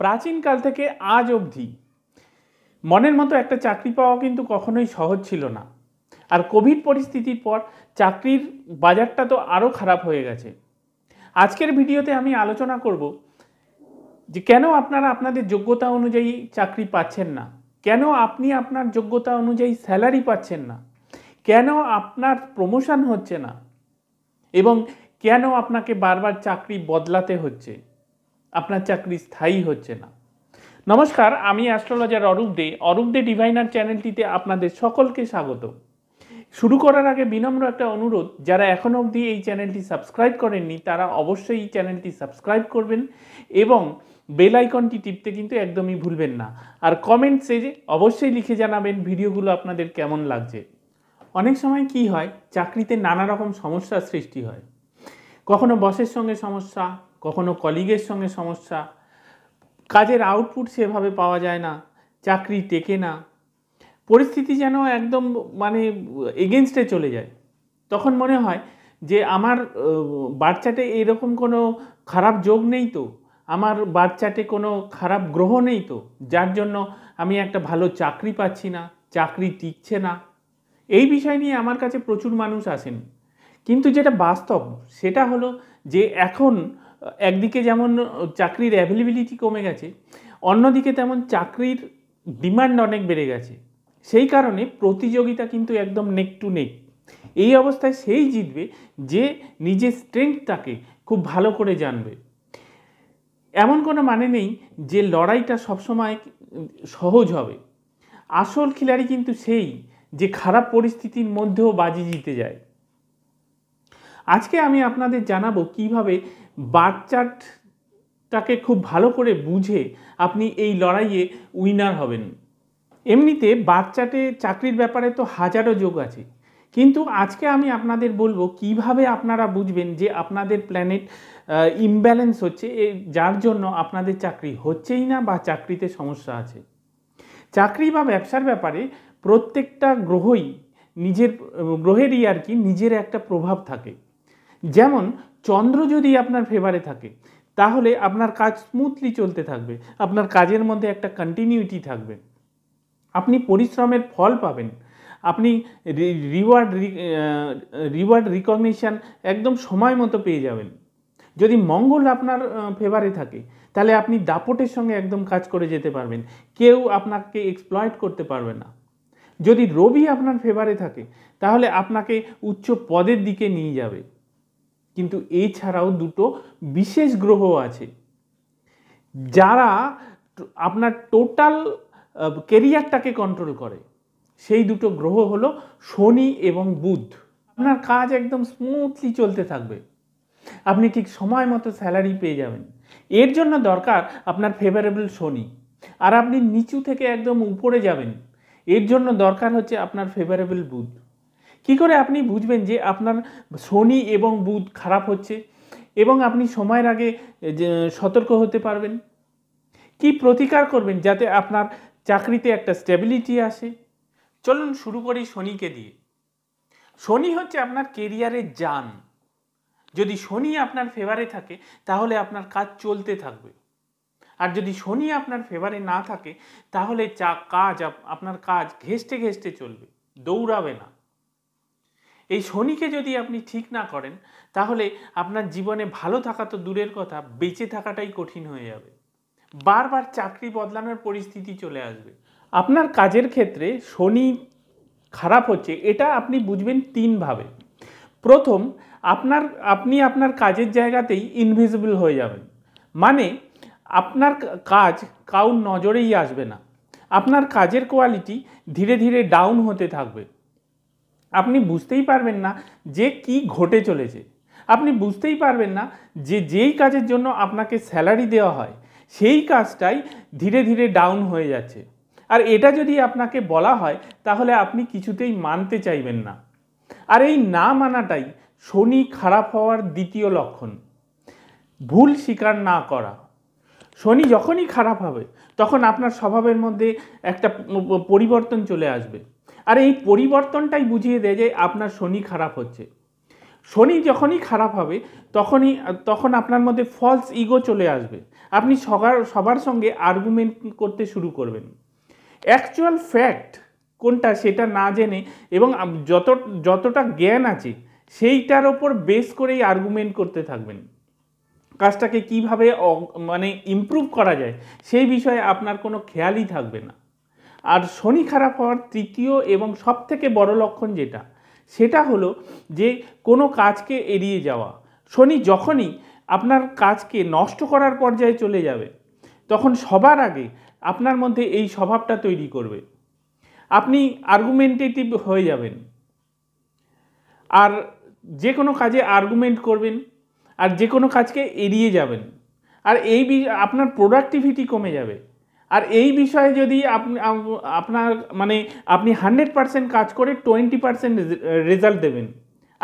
প্রাচীনকাল থেকে আজ অবধি মনের মতো একটা চাকরি পাওয়া কিন্তু কখনোই সহজ ছিল না আর কোভিড পরিস্থিতির পর চাকরির বাজারটা তো আরও খারাপ হয়ে গেছে আজকের ভিডিওতে আমি আলোচনা করব যে কেন আপনারা আপনাদের যোগ্যতা অনুযায়ী চাকরি পাচ্ছেন না কেন আপনি আপনার যোগ্যতা অনুযায়ী স্যালারি পাচ্ছেন না কেন আপনার প্রমোশন হচ্ছে না এবং কেন আপনাকে বারবার চাকরি বদলাতে হচ্ছে আপনার চাকরি স্থায়ী হচ্ছে না নমস্কার আমি অ্যাস্ট্রোলজার অরূপ দে অরূপ দে ডিভাইনার চ্যানেলটিতে আপনাদের সকলকে স্বাগত শুরু করার আগে বিনম্র একটা অনুরোধ যারা এখনও অবধি এই চ্যানেলটি সাবস্ক্রাইব করেননি তারা অবশ্যই এই চ্যানেলটি সাবস্ক্রাইব করবেন এবং বেল আইকনটি টিপতে কিন্তু একদমই ভুলবেন না আর কমেন্টসে অবশ্যই লিখে জানাবেন ভিডিওগুলো আপনাদের কেমন লাগছে অনেক সময় কি হয় চাকরিতে নানা রকম সমস্যার সৃষ্টি হয় কখনো বসের সঙ্গে সমস্যা কখনো কলিগের সঙ্গে সমস্যা কাজের আউটপুট সেভাবে পাওয়া যায় না চাকরি টেকে না পরিস্থিতি যেন একদম মানে এগেনস্টে চলে যায় তখন মনে হয় যে আমার বাচ্চাতে এরকম কোনো খারাপ যোগ নেই তো আমার বাচ্চাতে কোনো খারাপ গ্রহ নেই তো যার জন্য আমি একটা ভালো চাকরি পাচ্ছি না চাকরি টিকছে না এই বিষয় নিয়ে আমার কাছে প্রচুর মানুষ আসেন কিন্তু যেটা বাস্তব সেটা হলো যে এখন একদিকে যেমন চাকরির অ্যাভেলেবিলিটি কমে গেছে অন্যদিকে তেমন চাকরির ডিমান্ড অনেক বেড়ে গেছে সেই কারণে প্রতিযোগিতা কিন্তু একদম নেক টু নেক এই অবস্থায় সেই জিতবে যে নিজের স্ট্রেংথটাকে খুব ভালো করে জানবে এমন কোনো মানে নেই যে লড়াইটা সবসময় সহজ হবে আসল খিলাড়ি কিন্তু সেই যে খারাপ পরিস্থিতির মধ্যেও বাজি জিতে যায় আজকে আমি আপনাদের জানাবো কিভাবে বার চার্টটাকে খুব ভালো করে বুঝে আপনি এই লড়াইয়ে উইনার হবেন এমনিতে বার চাকরির ব্যাপারে তো হাজারো যোগ আছে কিন্তু আজকে আমি আপনাদের বলবো কিভাবে আপনারা বুঝবেন যে আপনাদের প্ল্যানেট ইমব্যালেন্স হচ্ছে যার জন্য আপনাদের চাকরি হচ্ছেই না বা চাকরিতে সমস্যা আছে চাকরি বা ব্যবসার ব্যাপারে প্রত্যেকটা গ্রহই নিজের গ্রহেরই আর কি নিজের একটা প্রভাব থাকে যেমন চন্দ্র যদি আপনার ফেভারে থাকে তাহলে আপনার কাজ স্মুথলি চলতে থাকবে আপনার কাজের মধ্যে একটা কন্টিনিউটি থাকবে আপনি পরিশ্রমের ফল পাবেন আপনি রিওয়ার্ড রিওয়ার্ড রিকগনিশান একদম সময় মতো পেয়ে যাবেন যদি মঙ্গল আপনার ফেভারে থাকে তাহলে আপনি দাপটের সঙ্গে একদম কাজ করে যেতে পারবেন কেউ আপনাকে এক্সপ্লয়েড করতে পারবে না যদি রবি আপনার ফেভারে থাকে তাহলে আপনাকে উচ্চ পদের দিকে নিয়ে যাবে কিন্তু এছাড়াও দুটো বিশেষ গ্রহ আছে যারা আপনার টোটাল কেরিয়ারটাকে কন্ট্রোল করে সেই দুটো গ্রহ হলো শনি এবং বুধ আপনার কাজ একদম স্মুথলি চলতে থাকবে আপনি ঠিক সময় মতো স্যালারি পেয়ে যাবেন এর জন্য দরকার আপনার ফেভারেবল শনি আর আপনি নিচু থেকে একদম উপরে যাবেন এর জন্য দরকার হচ্ছে আপনার ফেভারেবল বুধ কি করে আপনি বুঝবেন যে আপনার শনি এবং বুধ খারাপ হচ্ছে এবং আপনি সময়ের আগে সতর্ক হতে পারবেন কি প্রতিকার করবেন যাতে আপনার চাকরিতে একটা স্টেবিলিটি আসে চলুন শুরু করি শনিকে দিয়ে শনি হচ্ছে আপনার কেরিয়ারের যান যদি শনি আপনার ফেভারে থাকে তাহলে আপনার কাজ চলতে থাকবে আর যদি শনি আপনার ফেভারে না থাকে তাহলে চা কাজ আপনার কাজ ঘেসতে ঘেসতে চলবে দৌড়াবে না এই শনিকে যদি আপনি ঠিক না করেন তাহলে আপনার জীবনে ভালো থাকা তো দূরের কথা বেঁচে থাকাটাই কঠিন হয়ে যাবে বারবার চাকরি বদলানোর পরিস্থিতি চলে আসবে আপনার কাজের ক্ষেত্রে শনি খারাপ হচ্ছে এটা আপনি বুঝবেন তিনভাবে প্রথম আপনার আপনি আপনার কাজের জায়গাতেই ইনভিজিবল হয়ে যাবেন মানে আপনার কাজ কাউ নজরেই আসবে না আপনার কাজের কোয়ালিটি ধীরে ধীরে ডাউন হতে থাকবে আপনি বুঝতেই পারবেন না যে কি ঘটে চলেছে আপনি বুঝতেই পারবেন না যে যেই কাজের জন্য আপনাকে স্যালারি দেওয়া হয় সেই কাজটাই ধীরে ধীরে ডাউন হয়ে যাচ্ছে আর এটা যদি আপনাকে বলা হয় তাহলে আপনি কিছুতেই মানতে চাইবেন না আর এই না মানাটাই শনি খারাপ হওয়ার দ্বিতীয় লক্ষণ ভুল স্বীকার না করা শনি যখনই খারাপ হবে তখন আপনার স্বভাবের মধ্যে একটা পরিবর্তন চলে আসবে আর এই পরিবর্তনটাই বুঝিয়ে দেয় যে আপনার শনি খারাপ হচ্ছে শনি যখনই খারাপ হবে তখনই তখন আপনার মধ্যে ফলস ইগো চলে আসবে আপনি সবার সবার সঙ্গে আর্গুমেন্ট করতে শুরু করবেন অ্যাকচুয়াল ফ্যাক্ট কোনটা সেটা না জেনে এবং যত যতটা জ্ঞান আছে সেইটার ওপর বেস করেই আর্গুমেন্ট করতে থাকবেন কাজটাকে কিভাবে মানে ইম্প্রুভ করা যায় সেই বিষয়ে আপনার কোনো খেয়ালই থাকবে না আর শনি খারাপ হওয়ার তৃতীয় এবং সব থেকে বড় লক্ষণ যেটা সেটা হলো যে কোনো কাজকে এড়িয়ে যাওয়া শনি যখনই আপনার কাজকে নষ্ট করার পর্যায়ে চলে যাবে তখন সবার আগে আপনার মধ্যে এই স্বভাবটা তৈরি করবে আপনি আর্গুমেন্টেটিভ হয়ে যাবেন আর যে কোনো কাজে আর্গুমেন্ট করবেন আর যে কোনো কাজকে এড়িয়ে যাবেন আর এই আপনার প্রোডাক্টিভিটি কমে যাবে আর এই বিষয়ে যদি আপনার মানে আপনি হান্ড্রেড পার্সেন্ট কাজ করে টোয়েন্টি পার্সেন্ট রেজাল্ট দেবেন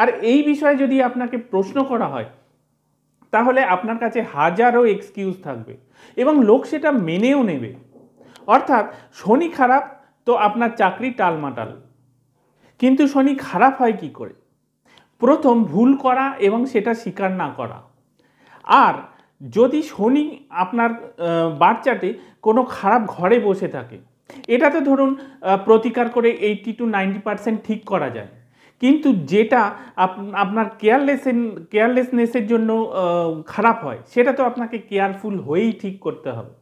আর এই বিষয়ে যদি আপনাকে প্রশ্ন করা হয় তাহলে আপনার কাছে হাজারো এক্সকিউজ থাকবে এবং লোক সেটা মেনেও নেবে অর্থাৎ শনি খারাপ তো আপনার চাকরি টালমাটাল কিন্তু শনি খারাপ হয় কি করে প্রথম ভুল করা এবং সেটা স্বীকার না করা আর যদি শনি আপনার বাচ্চাটি কোনো খারাপ ঘরে বসে থাকে এটাতে ধরুন প্রতিকার করে এইটি টু নাইনটি পার্সেন্ট ঠিক করা যায় কিন্তু যেটা আপনার কেয়ারলেসেন কেয়ারলেসনেসের জন্য খারাপ হয় সেটা তো আপনাকে কেয়ারফুল হয়েই ঠিক করতে হবে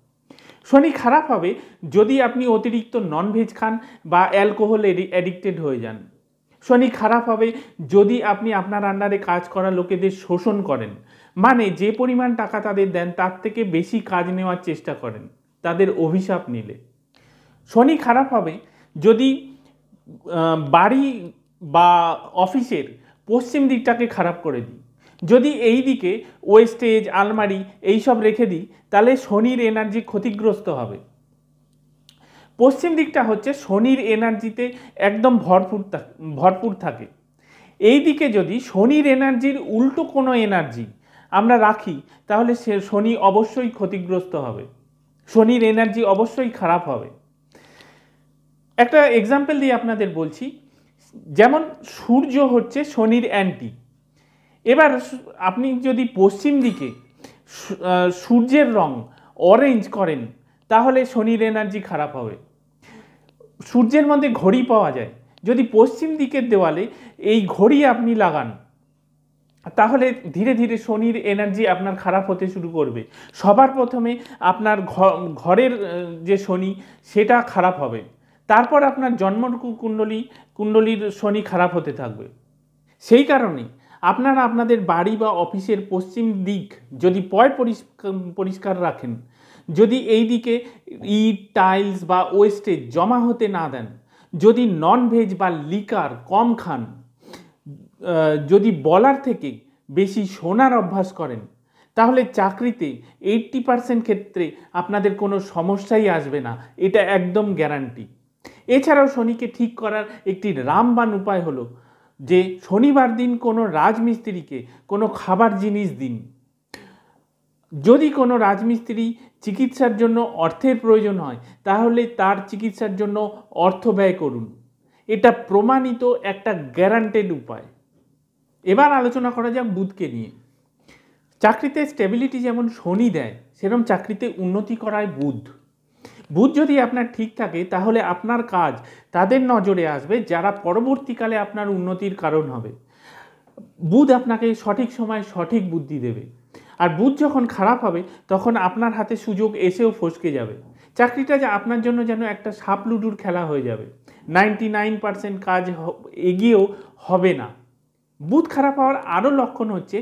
শনি খারাপ হবে যদি আপনি অতিরিক্ত ননভেজ খান বা অ্যালকোহল অ্যাডিক্টেড হয়ে যান শনি খারাপ হবে যদি আপনি আপনার আন্ডারে কাজ করা লোকেদের শোষণ করেন মানে যে পরিমাণ টাকা তাদের দেন তার থেকে বেশি কাজ নেওয়ার চেষ্টা করেন তাদের অভিশাপ নিলে শনি খারাপ হবে যদি বাড়ি বা অফিসের পশ্চিম দিকটাকে খারাপ করে দিই যদি এই দিকে ওয়েস্টেজ আলমারি এইসব রেখে দিই তাহলে শনির এনার্জি ক্ষতিগ্রস্ত হবে পশ্চিম দিকটা হচ্ছে শনির এনার্জিতে একদম ভরপুর ভরপুর থাকে এই দিকে যদি শনির এনার্জির উল্টো কোনো এনার্জি আমরা রাখি তাহলে সে শনি অবশ্যই ক্ষতিগ্রস্ত হবে শনির এনার্জি অবশ্যই খারাপ হবে একটা এক্সাম্পল দিয়ে আপনাদের বলছি যেমন সূর্য হচ্ছে শনির অ্যান্টি এবার আপনি যদি পশ্চিম দিকে সূর্যের রং অরেঞ্জ করেন তাহলে শনির এনার্জি খারাপ হবে সূর্যের মধ্যে ঘড়ি পাওয়া যায় যদি পশ্চিম দিকের দেওয়ালে এই ঘড়ি আপনি লাগান তাহলে ধীরে ধীরে শনির এনার্জি আপনার খারাপ হতে শুরু করবে সবার প্রথমে আপনার ঘরের যে শনি সেটা খারাপ হবে তারপর আপনার জন্ম কুণ্ডলী কুণ্ডলীর শনি খারাপ হতে থাকবে সেই কারণে আপনারা আপনাদের বাড়ি বা অফিসের পশ্চিম দিক যদি পয় পরিষ্কার রাখেন যদি এই দিকে ইট টাইলস বা ওয়েস্টেজ জমা হতে না দেন যদি নন ভেজ বা লিকার কম খান যদি বলার থেকে বেশি শোনার অভ্যাস করেন তাহলে চাকরিতে এইট্টি পার্সেন্ট ক্ষেত্রে আপনাদের কোনো সমস্যাই আসবে না এটা একদম গ্যারান্টি এছাড়াও শনিকে ঠিক করার একটি রামবান উপায় হলো যে শনিবার দিন কোনো রাজমিস্ত্রিকে কোনো খাবার জিনিস দিন যদি কোনো রাজমিস্ত্রি চিকিৎসার জন্য অর্থের প্রয়োজন হয় তাহলে তার চিকিৎসার জন্য অর্থ ব্যয় করুন এটা প্রমাণিত একটা গ্যারান্টেড উপায় এবার আলোচনা করা যাক বুধকে নিয়ে চাকরিতে স্টেবিলিটি যেমন শনি দেয় সেরকম চাকরিতে উন্নতি করায় বুধ বুধ যদি আপনার ঠিক থাকে তাহলে আপনার কাজ তাদের নজরে আসবে যারা পরবর্তীকালে আপনার উন্নতির কারণ হবে বুধ আপনাকে সঠিক সময় সঠিক বুদ্ধি দেবে আর বুধ যখন খারাপ হবে তখন আপনার হাতে সুযোগ এসেও ফসকে যাবে চাকরিটা যে আপনার জন্য যেন একটা সাপ লুডুর খেলা হয়ে যাবে নাইনটি নাইন পার্সেন্ট কাজ এগিয়েও হবে না বুধ খারাপ হওয়ার আরও লক্ষণ হচ্ছে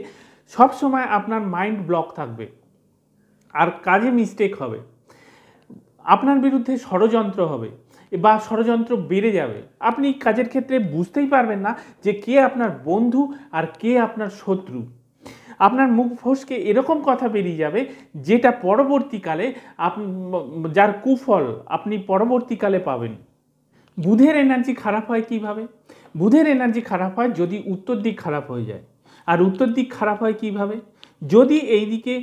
সব সময় আপনার মাইন্ড ব্লক থাকবে আর কাজে মিস্টেক হবে আপনার বিরুদ্ধে ষড়যন্ত্র হবে বা ষড়যন্ত্র বেড়ে যাবে আপনি কাজের ক্ষেত্রে বুঝতেই পারবেন না যে কে আপনার বন্ধু আর কে আপনার শত্রু আপনার মুখ ফসকে এরকম কথা বেরিয়ে যাবে যেটা পরবর্তীকালে আপ যার কুফল আপনি পরবর্তীকালে পাবেন বুধের এনার্জি খারাপ হয় কিভাবে বুধের এনার্জি খারাপ হয় যদি উত্তর দিক খারাপ হয়ে যায় আর উত্তর দিক খারাপ হয় কিভাবে যদি এই দিকে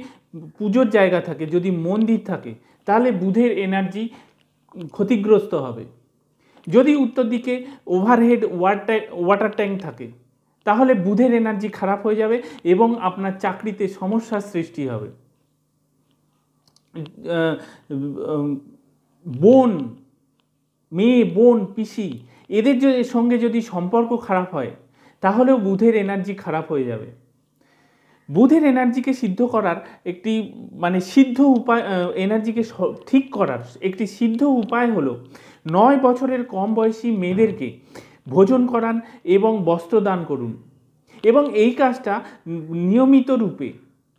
পুজোর জায়গা থাকে যদি মন্দির থাকে তাহলে বুধের এনার্জি ক্ষতিগ্রস্ত হবে যদি উত্তর দিকে ওভারহেড ওয়াটার ওয়াটার ট্যাঙ্ক থাকে তাহলে বুধের এনার্জি খারাপ হয়ে যাবে এবং আপনার চাকরিতে সমস্যার সৃষ্টি হবে বোন মেয়ে বোন পিসি এদের সঙ্গে যদি সম্পর্ক খারাপ হয় তাহলেও বুধের এনার্জি খারাপ হয়ে যাবে বুধের এনার্জিকে সিদ্ধ করার একটি মানে সিদ্ধ উপায় এনার্জিকে ঠিক করার একটি সিদ্ধ উপায় হলো নয় বছরের কম বয়সী মেয়েদেরকে ভোজন করান এবং বস্ত্র দান করুন এবং এই কাজটা নিয়মিত রূপে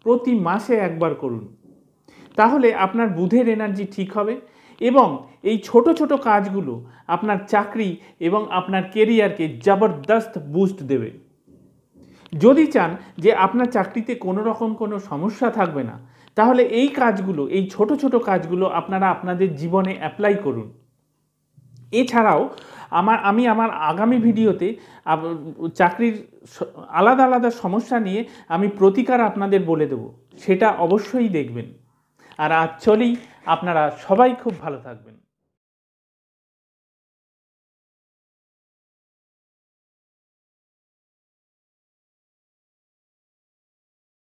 প্রতি মাসে একবার করুন তাহলে আপনার বুধের এনার্জি ঠিক হবে এবং এই ছোট ছোট কাজগুলো আপনার চাকরি এবং আপনার কেরিয়ারকে জবরদস্ত বুস্ট দেবে যদি চান যে আপনার চাকরিতে কোনো রকম কোনো সমস্যা থাকবে না তাহলে এই কাজগুলো এই ছোট ছোট কাজগুলো আপনারা আপনাদের জীবনে অ্যাপ্লাই করুন এছাড়াও আমার আমি আমার আগামী ভিডিওতে চাকরির আলাদা আলাদা সমস্যা নিয়ে আমি প্রতিকার আপনাদের বলে দেব সেটা অবশ্যই দেখবেন আর আজ চলেই আপনারা সবাই খুব ভালো থাকবেন